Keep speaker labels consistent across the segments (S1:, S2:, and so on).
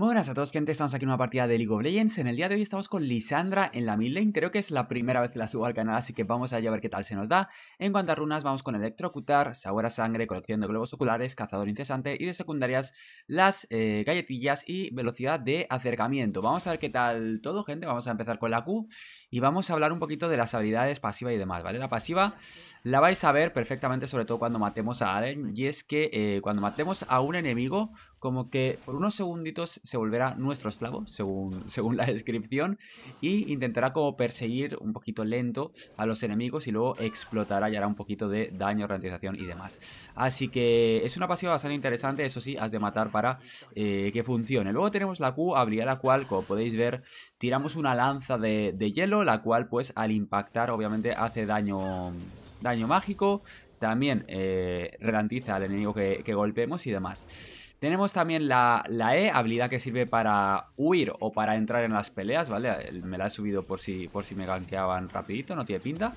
S1: muy buenas a todos gente, estamos aquí en una partida de League of Legends En el día de hoy estamos con Lisandra en la lane Creo que es la primera vez que la subo al canal, así que vamos a ver qué tal se nos da En cuanto a runas, vamos con Electrocutar, Sabor Sangre, Colección de Globos Oculares, Cazador Incesante Y de secundarias, las eh, galletillas y Velocidad de Acercamiento Vamos a ver qué tal todo gente, vamos a empezar con la Q Y vamos a hablar un poquito de las habilidades pasiva y demás, ¿vale? La pasiva la vais a ver perfectamente, sobre todo cuando matemos a Allen Y es que eh, cuando matemos a un enemigo, como que por unos segunditos se volverá nuestro esclavo, según, según la descripción, y intentará como perseguir un poquito lento a los enemigos y luego explotará y hará un poquito de daño, ralentización y demás. Así que es una pasiva bastante interesante, eso sí, has de matar para eh, que funcione. Luego tenemos la Q, habilidad la cual, como podéis ver, tiramos una lanza de, de hielo, la cual pues al impactar obviamente hace daño, daño mágico, también eh, ralentiza al enemigo que, que golpeemos y demás. Tenemos también la, E, habilidad que sirve para huir o para entrar en las peleas, ¿vale? Me la he subido por si, por si me ganqueaban rapidito, no tiene pinta.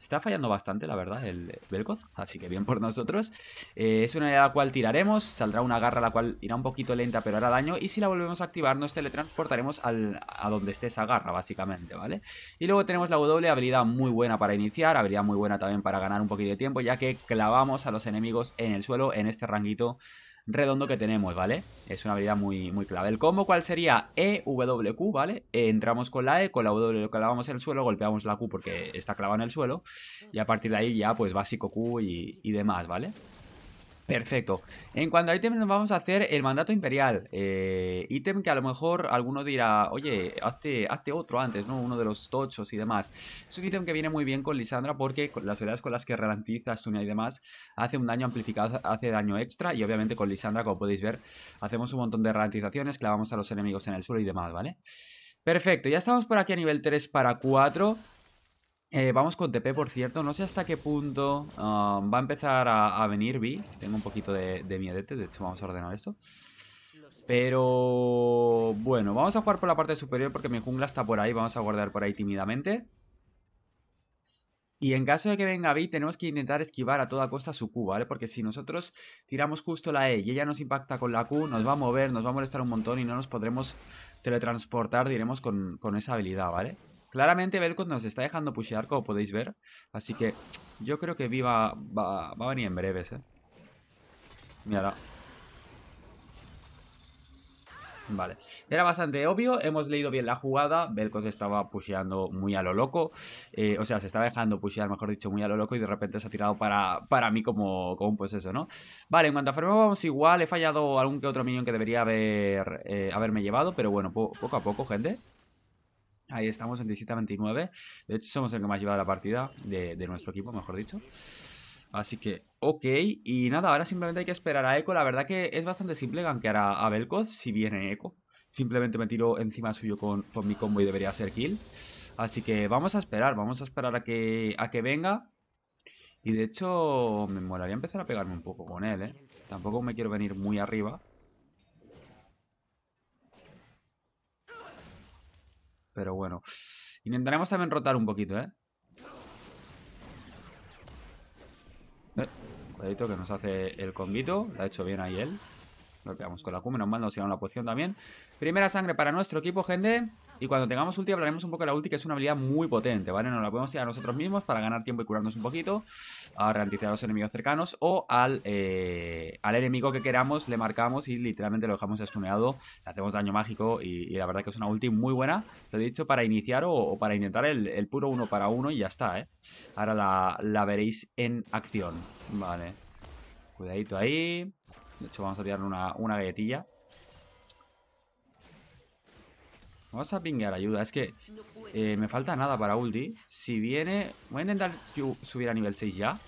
S1: Está fallando bastante, la verdad, el Vel'Koz, así que bien por nosotros. Eh, es una idea a la cual tiraremos, saldrá una garra la cual irá un poquito lenta pero hará daño. Y si la volvemos a activar nos teletransportaremos a donde esté esa garra, básicamente, ¿vale? Y luego tenemos la W, habilidad muy buena para iniciar, habilidad muy buena también para ganar un poquito de tiempo, ya que clavamos a los enemigos en el suelo en este ranguito redondo que tenemos, ¿vale? Es una habilidad muy, muy clave. ¿El combo cuál sería? E, W, Q, ¿vale? Eh, entramos con la E, con la W clavamos en el suelo, golpeamos la Q porque está clavada en el suelo. Y a partir de ahí ya, pues básico Q y, y demás, ¿vale? Perfecto. En cuanto a ítems, nos vamos a hacer el mandato imperial. Eh, ítem que a lo mejor alguno dirá, oye, hazte, otro antes, ¿no? Uno de los tochos y demás. Es un ítem que viene muy bien con Lisandra porque las habilidades con las que ralentiza, Sunia y demás, hace un daño amplificado, hace daño extra. Y obviamente con Lisandra, como podéis ver, hacemos un montón de ralentizaciones, clavamos a los enemigos en el suelo y demás, ¿vale? Perfecto, ya estamos por aquí a nivel 3 para 4. Eh, vamos con TP, por cierto. No sé hasta qué punto um, va a empezar a, venir Vi. Tengo un poquito de, de miedete, de hecho vamos a ordenar esto. Pero bueno, vamos a jugar por la parte superior porque mi jungla está por ahí. Vamos a guardar por ahí tímidamente. Y en caso de que venga Vi, tenemos que intentar esquivar a toda costa su Q, ¿vale? Porque si nosotros tiramos justo la E y ella nos impacta con la Q, nos va a mover, nos va a molestar un montón y no nos podremos teletransportar, diremos, con esa habilidad, ¿vale? Claramente Belcos nos está dejando pushear, como podéis ver. Así que yo creo que Viva va, a venir en breves, ¿eh? Mira. Vale, era bastante obvio, hemos leído bien la jugada, Belkos estaba pusheando muy a lo loco, eh, o sea, se estaba dejando pushear, mejor dicho, muy a lo loco y de repente se ha tirado para, para mí como, como pues eso, ¿no? Vale, en cuanto a Fermo vamos igual, he fallado algún que otro minion que debería haber, eh, haberme llevado, pero bueno, poco a poco, gente. Ahí estamos en visita 29. De hecho, somos el que más lleva la partida de, nuestro equipo, mejor dicho. Así que, ok. Y nada, ahora simplemente hay que esperar a Echo. La verdad que es bastante simple gankear a, Belcoz si viene Echo. Simplemente me tiro encima suyo con, con, mi combo y debería ser kill. Así que vamos a esperar, vamos a esperar a que, a que venga. Y de hecho, me molaría empezar a pegarme un poco con él, ¿eh? Tampoco me quiero venir muy arriba. pero bueno. Intentaremos también rotar un poquito, ¿eh? eh Cuidado que nos hace el combito. Lo ha hecho bien ahí él. Lo pegamos con la Q. Menos mal nos dieron la poción también. Primera sangre para nuestro equipo, gente. Y cuando tengamos ulti hablaremos un poco de la ulti, que es una habilidad muy potente, ¿vale? Nos la podemos ir a nosotros mismos para ganar tiempo y curarnos un poquito, a ralentizar a los enemigos cercanos o al, eh, al enemigo que queramos, le marcamos y literalmente lo dejamos estuneado, le hacemos daño mágico y, la verdad que es una ulti muy buena, lo he dicho, para iniciar o, para intentar el, puro uno para uno y ya está, ¿eh? Ahora la, veréis en acción, ¿vale? Cuidadito ahí. De hecho, vamos a tirar una, una galletilla Vamos a pinguear ayuda. Es que eh, me falta nada para ulti. Si viene... Voy a intentar subir a nivel 6 ya.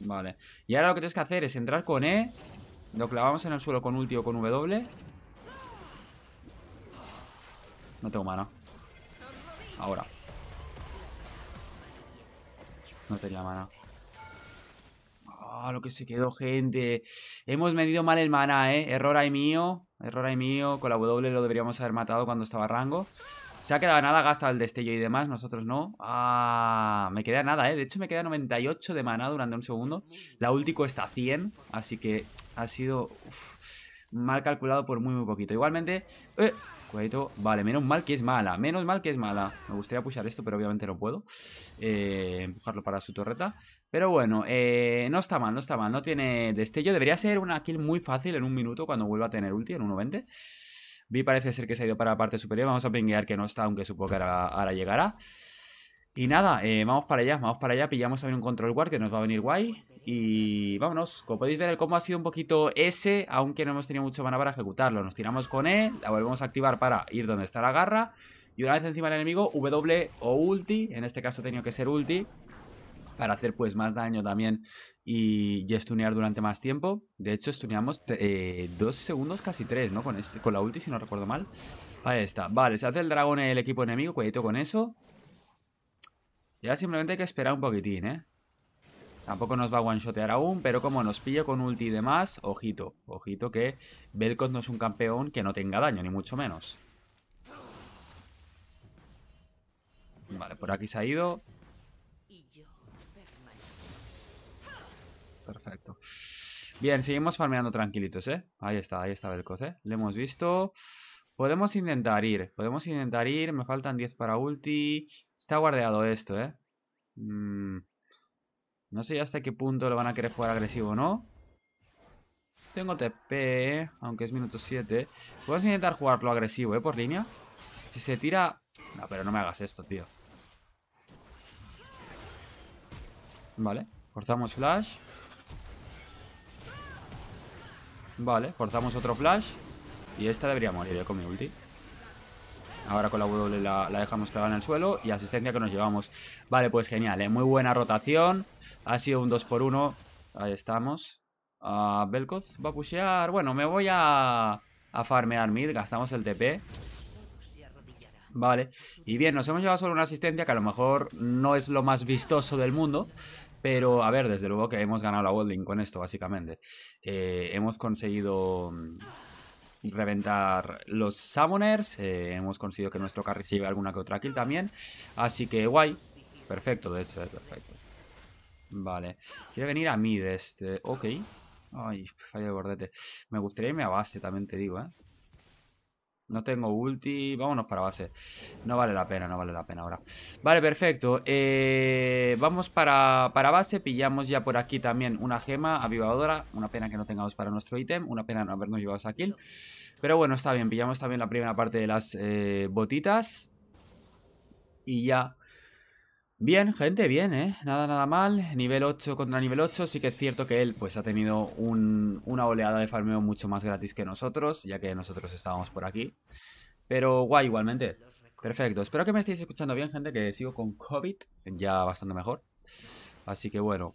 S1: Vale. Y ahora lo que tienes que hacer es entrar con E. Lo clavamos en el suelo con ulti o con W. No tengo mana. Ahora. No tenía mana. Ah, lo que se quedó, gente. Hemos medido mal el mana, ¿eh? Error ahí mío. Error ahí mío. Con la W lo deberíamos haber matado cuando estaba rango. Se ha quedado nada, gasta el destello y demás, nosotros no. Ah, me queda nada, ¿eh? De hecho me queda 98 de mana durante un segundo. La última está 100, así que ha sido mal calculado por muy, muy poquito. Igualmente... Eh, vale, menos mal que es mala, menos mal que es mala. Me gustaría pushar esto, pero obviamente no puedo. Eh, empujarlo para su torreta. Pero bueno, eh, no está mal, no está mal. No tiene destello. Debería ser una kill muy fácil en un minuto cuando vuelva a tener ulti en 1.20. Vi parece ser que se ha ido para la parte superior. Vamos a pinguear que no está, aunque supongo que ahora, llegará. Y nada, eh, vamos para allá, vamos para allá. Pillamos también un control guard que nos va a venir guay. Y vámonos. Como podéis ver, el combo ha sido un poquito ese aunque no hemos tenido mucho mana para ejecutarlo. Nos tiramos con E, la volvemos a activar para ir donde está la garra. Y una vez encima del enemigo, W o ulti. En este caso ha tenido que ser ulti para hacer pues más daño también y, estunear durante más tiempo. De hecho, stuneamos eh, dos segundos, casi tres, ¿no? Con, este, con la ulti, si no recuerdo mal. Ahí está. Vale, se hace el dragón el equipo enemigo, Cuidado con eso. Ya simplemente hay que esperar un poquitín, ¿eh? Tampoco nos va a one-shotear aún, pero como nos pilla con ulti y demás, ojito, ojito que Belkos no es un campeón que no tenga daño, ni mucho menos. Vale, por aquí se ha ido. Perfecto. Bien, seguimos farmeando tranquilitos, ¿eh? Ahí está, ahí está Belcoz, ¿eh? Le hemos visto. Podemos intentar ir. Podemos intentar ir. Me faltan 10 para ulti. Está guardeado esto, ¿eh? Mm. No sé hasta qué punto lo van a querer jugar agresivo, ¿no? Tengo TP, aunque es minuto 7. Podemos intentar jugarlo agresivo, ¿eh? Por línea. Si se tira... No, pero no me hagas esto, tío. Vale. Forzamos flash. Vale, forzamos otro flash. Y esta debería morir yo eh, con mi ulti. Ahora con la W la, dejamos pegar en el suelo y asistencia que nos llevamos. Vale, pues genial, ¿eh? muy buena rotación. Ha sido un 2x1. Ahí estamos. Belcos va a pushear. Bueno, me voy a, a farmear mid. Gastamos el TP. Vale. Y bien, nos hemos llevado solo una asistencia que a lo mejor no es lo más vistoso del mundo. Pero, a ver, desde luego que hemos ganado la holding con esto, básicamente. Eh, hemos conseguido mm, reventar los summoners. Eh, hemos conseguido que nuestro carry alguna que otra kill también. Así que guay. Perfecto, de hecho, es eh, perfecto. Vale. Quiere venir a mí de este. Ok. Ay, falla el bordete. Me gustaría irme a base, también te digo, ¿eh? No tengo ulti. Vámonos para base. No vale la pena, no vale la pena ahora. Vale, perfecto. Eh, vamos para, base. Pillamos ya por aquí también una gema avivadora. Una pena que no tengamos para nuestro ítem. Una pena no habernos llevado esa kill. Pero bueno, está bien. Pillamos también la primera parte de las eh, botitas. Y ya Bien, gente, bien, ¿eh? Nada, nada mal. Nivel 8 contra nivel 8. Sí que es cierto que él pues ha tenido una oleada de farmeo mucho más gratis que nosotros, ya que nosotros estábamos por aquí. Pero guay, igualmente. Perfecto. Espero que me estéis escuchando bien, gente, que sigo con COVID. Ya bastante mejor. Así que bueno.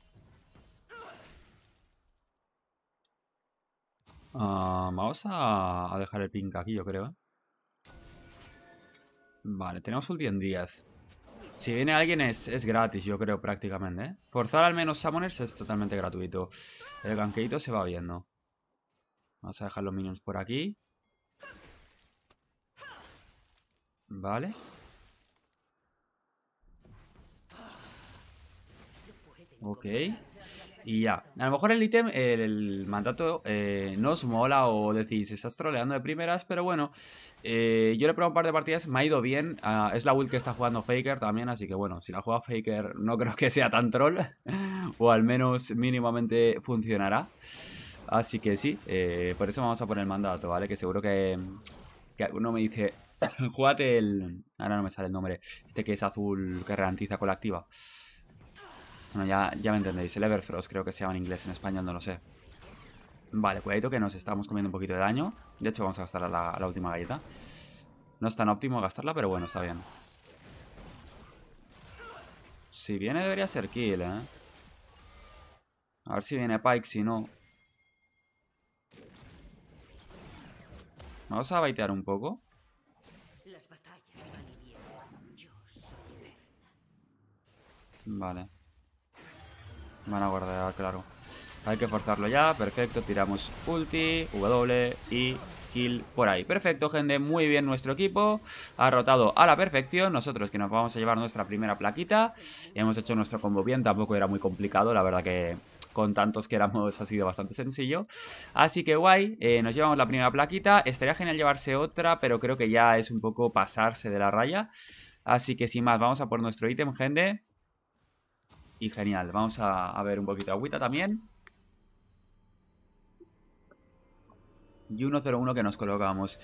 S1: Ah, vamos a, dejar el pink aquí, yo creo. ¿eh? Vale, tenemos ulti en 10. Si viene alguien es, gratis, yo creo, prácticamente, ¿eh? Forzar al menos summoners es totalmente gratuito. El ganqueito se va viendo. Vamos a dejar los minions por aquí. Vale. Ok y ya. A lo mejor el ítem, el, mandato, eh, no os mola o decís, estás troleando de primeras, pero bueno, eh, yo le he probado un par de partidas, me ha ido bien. Ah, es la build que está jugando Faker también, así que bueno, si la juega Faker no creo que sea tan troll, o al menos mínimamente funcionará. Así que sí, eh, por eso vamos a poner el mandato, ¿vale? Que seguro que, que alguno me dice, jugate el... Ahora no me sale el nombre, este que es azul, que garantiza con la activa. Bueno, ya, ya me entendéis. El Everfrost creo que se llama en inglés, en español no lo sé. Vale, cuidadito que nos estamos comiendo un poquito de daño. De hecho, vamos a gastar la, la última galleta. No es tan óptimo gastarla, pero bueno, está bien. Si viene debería ser kill, ¿eh? A ver si viene Pike, si no. Vamos a baitear un poco. Vale. Van a guardar, claro. Hay que forzarlo ya, perfecto. Tiramos ulti, W y kill por ahí. Perfecto, gente, muy bien nuestro equipo. Ha rotado a la perfección. Nosotros que nos vamos a llevar nuestra primera plaquita. Hemos hecho nuestro combo bien, tampoco era muy complicado. La verdad que con tantos que éramos ha sido bastante sencillo. Así que guay, eh, nos llevamos la primera plaquita. Estaría genial llevarse otra, pero creo que ya es un poco pasarse de la raya. Así que sin más, vamos a por nuestro ítem, gente. Y genial, vamos a, ver un poquito de agüita también. Y 101 que nos colocamos.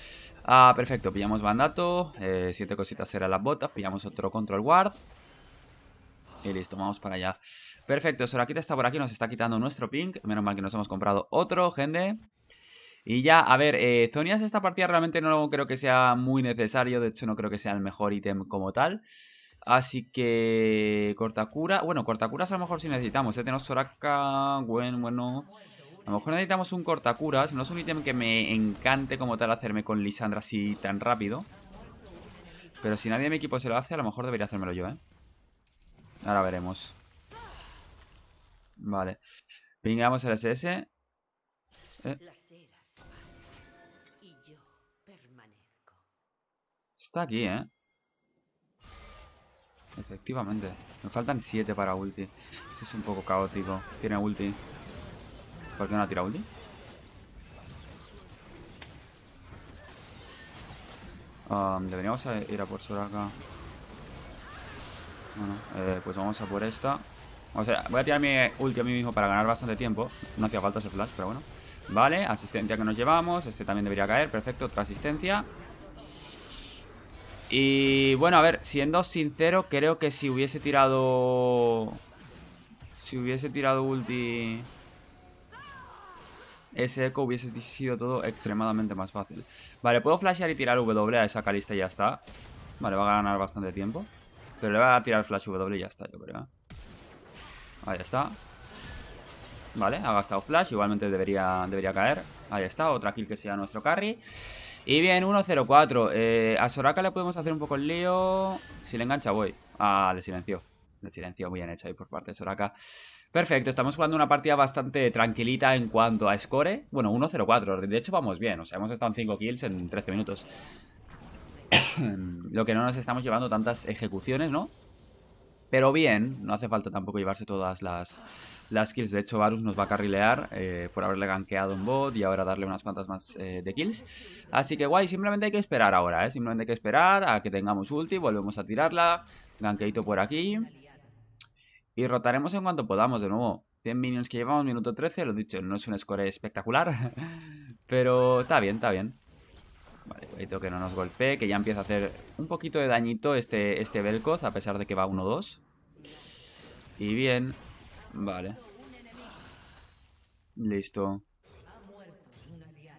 S1: Ah, perfecto, pillamos bandato. Eh, siete cositas eran las botas. Pillamos otro control guard. Y listo, vamos para allá. Perfecto, aquí está por aquí, nos está quitando nuestro pink Menos mal que nos hemos comprado otro, gente. Y ya, a ver, eh, Zonias esta partida realmente no creo que sea muy necesario. De hecho, no creo que sea el mejor ítem como tal. Así que cortacura, bueno, cortacuras a lo mejor sí necesitamos, ¿eh? tenemos Soraka, bueno, bueno, a lo mejor necesitamos un cortacuras, no es un ítem que me encante como tal hacerme con Lisandra así tan rápido, pero si nadie de mi equipo se lo hace, a lo mejor debería hacérmelo yo, ¿eh? Ahora veremos. Vale, pingamos el SS. ¿Eh? Está aquí, ¿eh? Efectivamente. Me faltan 7 para ulti. Esto es un poco caótico. Tiene ulti. ¿Por qué no tira ulti? Um, deberíamos ir a por acá Bueno, eh, pues vamos a por esta. O sea, voy a tirar mi ulti a mí mismo para ganar bastante tiempo. No hacía falta ese flash, pero bueno. Vale, asistencia que nos llevamos. Este también debería caer. Perfecto, otra asistencia. Y bueno, a ver, siendo sincero, creo que si hubiese tirado... Si hubiese tirado ulti... Ese eco hubiese sido todo extremadamente más fácil. Vale, puedo flashear y tirar W a esa calista y ya está. Vale, va a ganar bastante tiempo. Pero le va a tirar flash W y ya está, yo creo. ¿eh? Ahí está. Vale, ha gastado flash. Igualmente debería, debería caer. Ahí está, otra kill que sea nuestro carry. Y bien, 1-0-4. Eh, a Soraka le podemos hacer un poco el lío. Si le engancha, voy. Ah, le silencio. Le silencio muy bien hecho ahí por parte de Soraka. Perfecto, estamos jugando una partida bastante tranquilita en cuanto a score. Bueno, 1-0-4. De hecho, vamos bien. O sea, hemos estado en 5 kills en 13 minutos. Lo que no nos estamos llevando tantas ejecuciones, ¿no? pero bien, no hace falta tampoco llevarse todas las, kills. De hecho, Varus nos va a carrilear eh, por haberle gankeado un bot y ahora darle unas cuantas más eh, de kills. Así que guay, simplemente hay que esperar ahora, ¿eh? Simplemente hay que esperar a que tengamos ulti, volvemos a tirarla. Gankeito por aquí. Y rotaremos en cuanto podamos de nuevo. 100 minions que llevamos, minuto 13, lo dicho, no es un score espectacular. pero está bien, está bien. Vale, que no nos golpee, que ya empieza a hacer un poquito de dañito este, este Belkoz, a pesar de que va 1-2. Y bien, vale. Listo.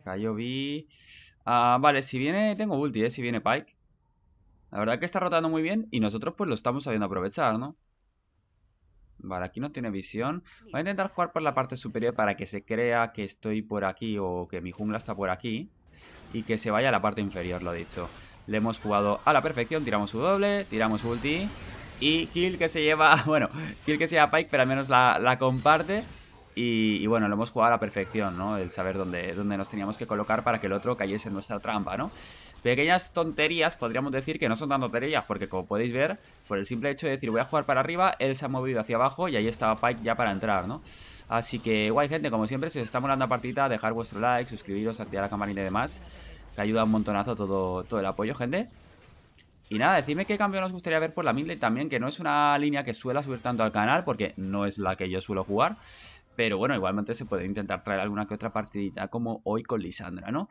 S1: Cayó B. Ah, vale, si viene, tengo ulti, ¿eh? si viene Pike. La verdad que está rotando muy bien y nosotros pues lo estamos sabiendo aprovechar, ¿no? Vale, aquí no tiene visión. Voy a intentar jugar por la parte superior para que se crea que estoy por aquí o que mi jungla está por aquí y que se vaya a la parte inferior, lo he dicho. Le hemos jugado a la perfección, tiramos su doble, tiramos ulti y Kill que se lleva, bueno, Kill que se lleva Pike, pero al menos la comparte y, bueno, lo hemos jugado a la perfección, ¿no? El saber dónde, dónde nos teníamos que colocar para que el otro cayese en nuestra trampa, ¿no? Pequeñas tonterías, podríamos decir que no son tan tonterías, porque como podéis ver, por el simple hecho de decir voy a jugar para arriba, él se ha movido hacia abajo y ahí estaba Pike ya para entrar, ¿no? Así que, guay, gente, como siempre, si os está molando la partida, dejar vuestro like, suscribiros, activar la campanita y demás, que ayuda un montonazo todo, todo el apoyo, gente. Y nada, decidme qué cambio nos gustaría ver por la midlane también, que no es una línea que suela subir tanto al canal, porque no es la que yo suelo jugar. Pero bueno, igualmente se puede intentar traer alguna que otra partidita como hoy con Lisandra, ¿no?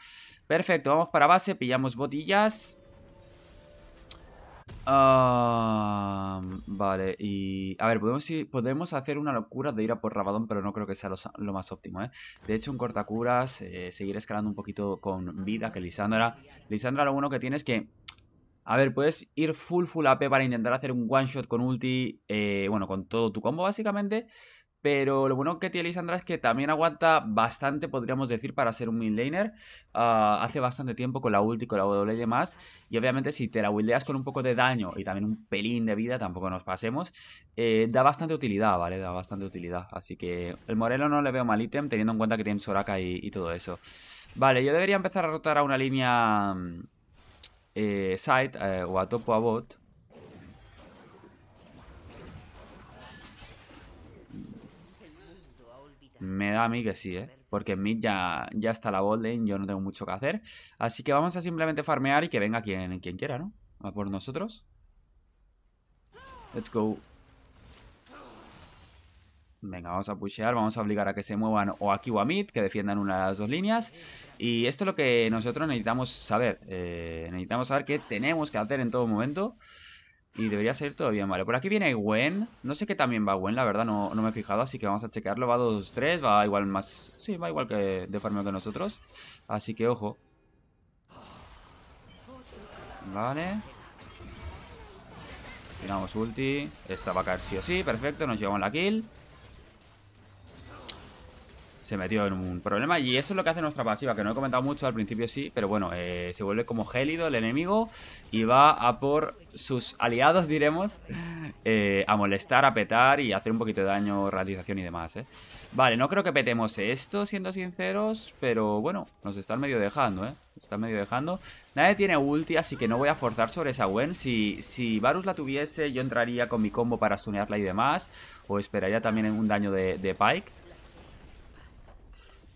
S1: Perfecto, vamos para base, pillamos botillas. vale, y... A ver, podemos, podemos hacer una locura de ir a por Rabadón, pero no creo que sea lo, más óptimo, ¿eh? De hecho, un cortacuras, eh, seguir escalando un poquito con vida que Lisandra... Lisandra lo bueno que tienes que... A ver, puedes ir full full AP para intentar hacer un one shot con ulti, eh, bueno, con todo tu combo básicamente... Pero lo bueno que tiene Lisandra es que también aguanta bastante, podríamos decir, para ser un mid laner. Ah, hace bastante tiempo con la ulti, con la W más. Y obviamente si te la wildeas con un poco de daño y también un pelín de vida, tampoco nos pasemos, eh, da bastante utilidad, ¿vale? Da bastante utilidad. Así que el Morelo no le veo mal ítem, teniendo en cuenta que tiene Soraka y, todo eso. Vale, yo debería empezar a rotar a una línea mm, eh, side eh, o a topo a bot. Me da a mí que sí, ¿eh? Porque en mid ya, ya está la bot yo no tengo mucho que hacer. Así que vamos a simplemente farmear y que venga quien, quien quiera, ¿no? A por nosotros. Let's go. Venga, vamos a pushear, vamos a obligar a que se muevan o aquí o a mid, que defiendan una de las dos líneas. Y esto es lo que nosotros necesitamos saber. Eh, necesitamos saber qué tenemos que hacer en todo momento. Y debería ser todavía bien, Por aquí viene Gwen. No sé qué también va Gwen, la verdad, no, me he fijado. Así que vamos a chequearlo. Va 2-3, va igual más... Sí, va igual que de farmeo que nosotros. Así que ojo. Vale. Tiramos ulti. Esta va a caer sí o sí. Perfecto, nos llevamos la kill se metió en un problema. Y eso es lo que hace nuestra pasiva, que no he comentado mucho al principio, sí, pero bueno, eh, se vuelve como gélido el enemigo y va a por sus aliados, diremos, eh, a molestar, a petar y hacer un poquito de daño, Realización y demás. Eh. Vale, no creo que petemos esto, siendo sinceros, pero bueno, nos están medio dejando, ¿eh? Nos están medio dejando. Nadie tiene ulti, así que no voy a forzar sobre esa Gwen. Si, Varus la tuviese, yo entraría con mi combo para stunearla y demás, o esperaría también un daño de, de Pike.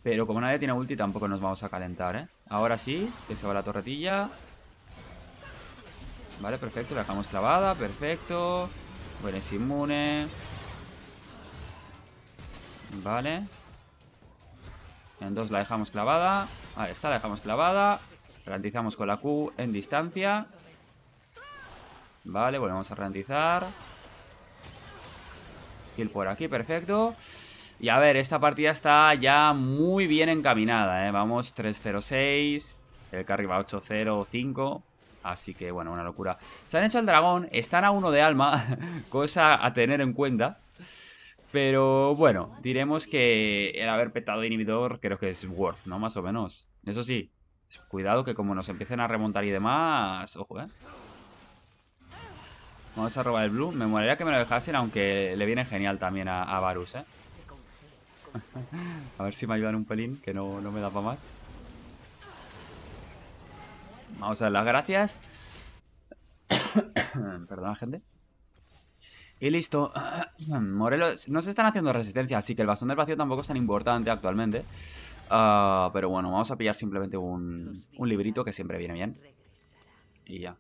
S1: Pero como nadie tiene ulti, tampoco nos vamos a calentar, ¿eh? Ahora sí, que se va la torretilla. Vale, perfecto, la dejamos clavada, perfecto. Bueno, es inmune. Vale. En dos la dejamos clavada. Ahí está, la dejamos clavada. Ralentizamos con la Q en distancia. Vale, volvemos a ralentizar. Kill por aquí, perfecto. Y a ver, esta partida está ya muy bien encaminada, ¿eh? Vamos, 3-0-6. El carry va 8-0-5. Así que, bueno, una locura. Se han hecho el dragón, están a uno de alma, cosa a tener en cuenta. Pero bueno, diremos que el haber petado inhibidor creo que es worth, ¿no? Más o menos. Eso sí, cuidado que como nos empiecen a remontar y demás... Ojo, ¿eh? Vamos a robar el blue. Me molaría que me lo dejasen, aunque le viene genial también a, a Varus, ¿eh? a ver si me ayudan un pelín, que no, no me da para más. Vamos a dar las gracias. Perdona, gente. Y listo. Morelos, no se están haciendo resistencia, así que el bastón del vacío tampoco es tan importante actualmente. Ah, pero bueno, vamos a pillar simplemente un librito que siempre viene bien. Y ya.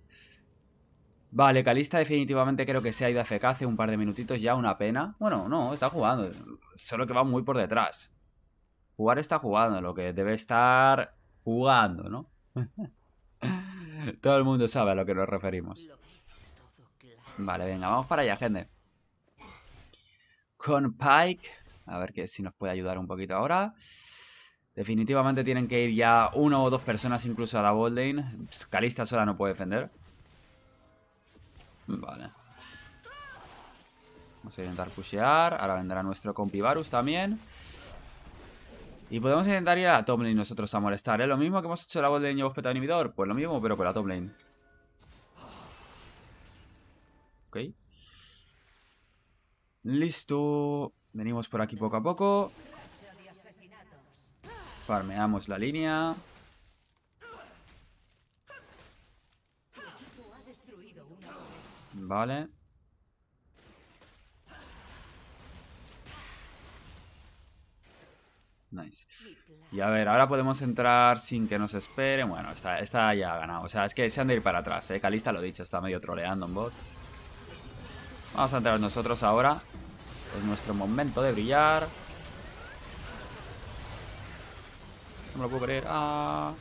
S1: Vale, Calista definitivamente creo que se ha ido a FK hace un par de minutitos ya, una pena. Bueno, no, está jugando, solo que va muy por detrás. Jugar está jugando, lo que debe estar jugando, ¿no? Todo el mundo sabe a lo que nos referimos. Vale, venga, vamos para allá, gente. Con Pike, a ver que si nos puede ayudar un poquito ahora. Definitivamente tienen que ir ya una o dos personas incluso a la botlane. Calista sola no puede defender. Vale. Vamos a intentar pushear. Ahora vendrá nuestro Compivarus también. Y podemos intentar ir a la top lane nosotros a molestar, ¿Es ¿eh? Lo mismo que hemos hecho la voz de nuevo hemos inhibidor. Pues lo mismo, pero con la top lane. Ok. Listo. Venimos por aquí poco a poco. Farmeamos la línea. Vale. Nice. Y a ver, ahora podemos entrar sin que nos esperen. Bueno, está está ya ganado. O sea, es que se han de ir para atrás, ¿eh? Calista lo dicho, está medio troleando en bot. Vamos a entrar nosotros ahora. Es nuestro momento de brillar. No me lo puedo creer. ¡Ah!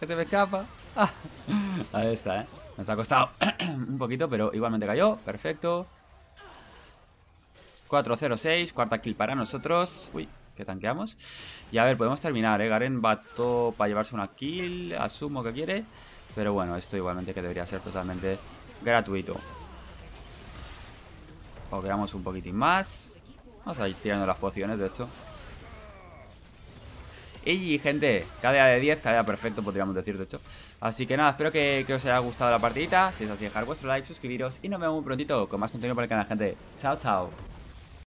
S1: ¡Que te escapa! Ahí está, ¿eh? Nos ha costado un poquito, pero igualmente cayó. Perfecto. 4 0 Cuarta kill para nosotros. Uy, que tanqueamos. Y a ver, podemos terminar, ¿eh? Garen va todo para llevarse una kill. Asumo que quiere. Pero bueno, esto igualmente que debería ser totalmente gratuito. quedamos un poquitín más. Vamos a ir tirando las pociones, de hecho. Y gente, cada de 10, cada perfecto podríamos decir de hecho Así que nada, espero que, os haya gustado la partidita Si es así, dejar vuestro like, suscribiros Y nos vemos muy prontito con más contenido para el canal, gente Chao, chao